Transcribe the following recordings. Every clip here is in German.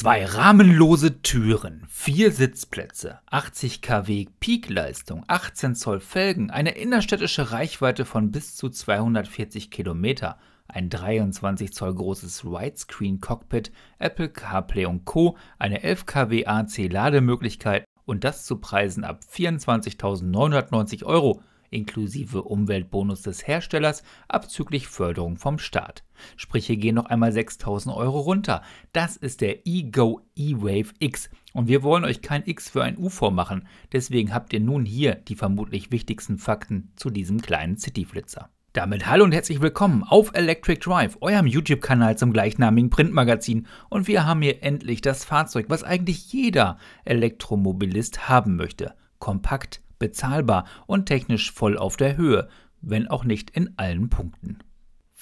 Zwei rahmenlose Türen, vier Sitzplätze, 80 kW Peakleistung, 18 Zoll Felgen, eine innerstädtische Reichweite von bis zu 240 Kilometer, ein 23 Zoll großes Widescreen Cockpit, Apple CarPlay und Co., eine 11 kW AC Lademöglichkeit und das zu Preisen ab 24.990 Euro inklusive Umweltbonus des Herstellers abzüglich Förderung vom Staat. Sprich, hier gehen noch einmal 6000 Euro runter. Das ist der eGo E-Wave X und wir wollen euch kein X für ein U vormachen. Deswegen habt ihr nun hier die vermutlich wichtigsten Fakten zu diesem kleinen Cityflitzer. Damit hallo und herzlich willkommen auf Electric Drive, eurem YouTube-Kanal zum gleichnamigen Printmagazin. Und wir haben hier endlich das Fahrzeug, was eigentlich jeder Elektromobilist haben möchte. Kompakt, bezahlbar und technisch voll auf der Höhe, wenn auch nicht in allen Punkten.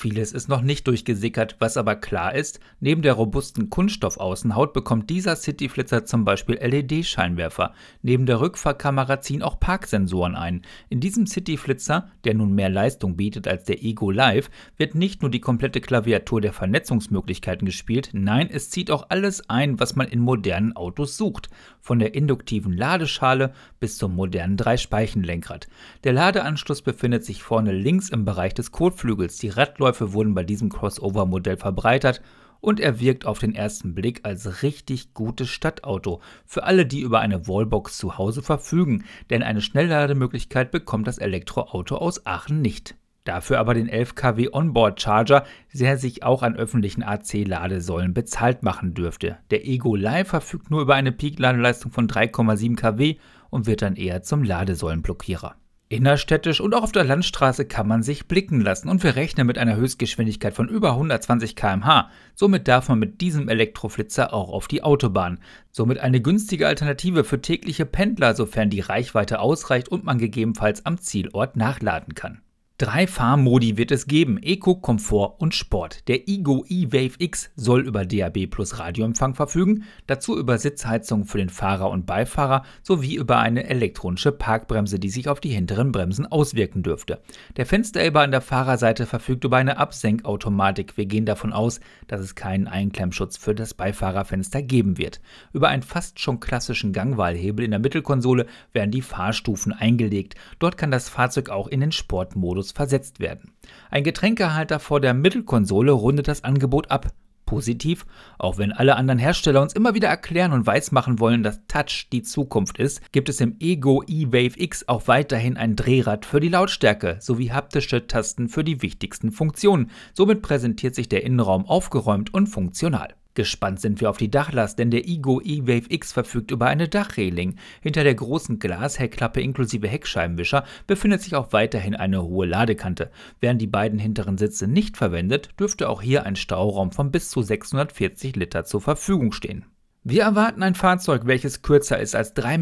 Vieles ist noch nicht durchgesickert, was aber klar ist, neben der robusten Kunststoffaußenhaut bekommt dieser Cityflitzer zum Beispiel LED-Scheinwerfer, neben der Rückfahrkamera ziehen auch Parksensoren ein. In diesem Cityflitzer, der nun mehr Leistung bietet als der Ego Live, wird nicht nur die komplette Klaviatur der Vernetzungsmöglichkeiten gespielt, nein, es zieht auch alles ein, was man in modernen Autos sucht, von der induktiven Ladeschale bis zum modernen Dreispeichenlenkrad. Der Ladeanschluss befindet sich vorne links im Bereich des Kotflügels, die Radläufe Abläufe wurden bei diesem Crossover-Modell verbreitert und er wirkt auf den ersten Blick als richtig gutes Stadtauto für alle, die über eine Wallbox zu Hause verfügen, denn eine Schnelllademöglichkeit bekommt das Elektroauto aus Aachen nicht. Dafür aber den 11 kW Onboard Charger, der sich auch an öffentlichen AC-Ladesäulen bezahlt machen dürfte. Der Ego Live verfügt nur über eine Peak-Ladeleistung von 3,7 kW und wird dann eher zum Ladesäulenblockierer. Innerstädtisch und auch auf der Landstraße kann man sich blicken lassen und wir rechnen mit einer Höchstgeschwindigkeit von über 120 km/h. Somit darf man mit diesem Elektroflitzer auch auf die Autobahn. Somit eine günstige Alternative für tägliche Pendler, sofern die Reichweite ausreicht und man gegebenenfalls am Zielort nachladen kann. Drei Fahrmodi wird es geben, Eco, Komfort und Sport. Der Ego E-Wave X soll über DAB plus Radioempfang verfügen, dazu über Sitzheizung für den Fahrer und Beifahrer sowie über eine elektronische Parkbremse, die sich auf die hinteren Bremsen auswirken dürfte. Der Fensterheber an der Fahrerseite verfügt über eine Absenkautomatik. Wir gehen davon aus, dass es keinen Einklemmschutz für das Beifahrerfenster geben wird. Über einen fast schon klassischen Gangwahlhebel in der Mittelkonsole werden die Fahrstufen eingelegt. Dort kann das Fahrzeug auch in den Sportmodus Modus versetzt werden. Ein Getränkehalter vor der Mittelkonsole rundet das Angebot ab. Positiv, auch wenn alle anderen Hersteller uns immer wieder erklären und weismachen wollen, dass Touch die Zukunft ist, gibt es im Ego E-Wave X auch weiterhin ein Drehrad für die Lautstärke sowie haptische Tasten für die wichtigsten Funktionen. Somit präsentiert sich der Innenraum aufgeräumt und funktional. Gespannt sind wir auf die Dachlast, denn der Ego E-Wave X verfügt über eine Dachreling. Hinter der großen Glasheckklappe inklusive Heckscheibenwischer befindet sich auch weiterhin eine hohe Ladekante. Während die beiden hinteren Sitze nicht verwendet, dürfte auch hier ein Stauraum von bis zu 640 Liter zur Verfügung stehen. Wir erwarten ein Fahrzeug, welches kürzer ist als 3,45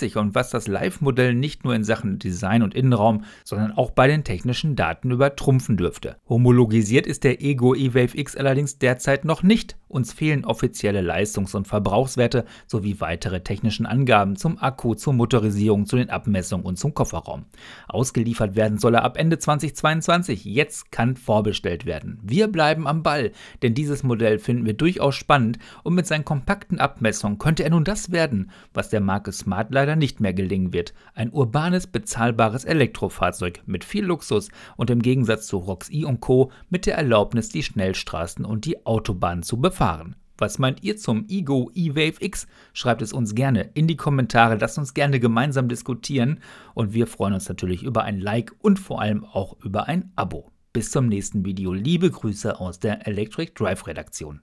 Meter und was das Live-Modell nicht nur in Sachen Design und Innenraum, sondern auch bei den technischen Daten übertrumpfen dürfte. Homologisiert ist der Ego E-Wave X allerdings derzeit noch nicht, uns fehlen offizielle Leistungs- und Verbrauchswerte sowie weitere technischen Angaben zum Akku, zur Motorisierung, zu den Abmessungen und zum Kofferraum. Ausgeliefert werden soll er ab Ende 2022. Jetzt kann vorbestellt werden. Wir bleiben am Ball, denn dieses Modell finden wir durchaus spannend und mit seinen kompakten Abmessungen könnte er nun das werden, was der Marke Smart leider nicht mehr gelingen wird. Ein urbanes, bezahlbares Elektrofahrzeug mit viel Luxus und im Gegensatz zu Roxy und Co. mit der Erlaubnis, die Schnellstraßen und die Autobahnen zu befahren erfahren. Was meint ihr zum Ego E-Wave X? Schreibt es uns gerne in die Kommentare, lasst uns gerne gemeinsam diskutieren und wir freuen uns natürlich über ein Like und vor allem auch über ein Abo. Bis zum nächsten Video. Liebe Grüße aus der Electric Drive Redaktion.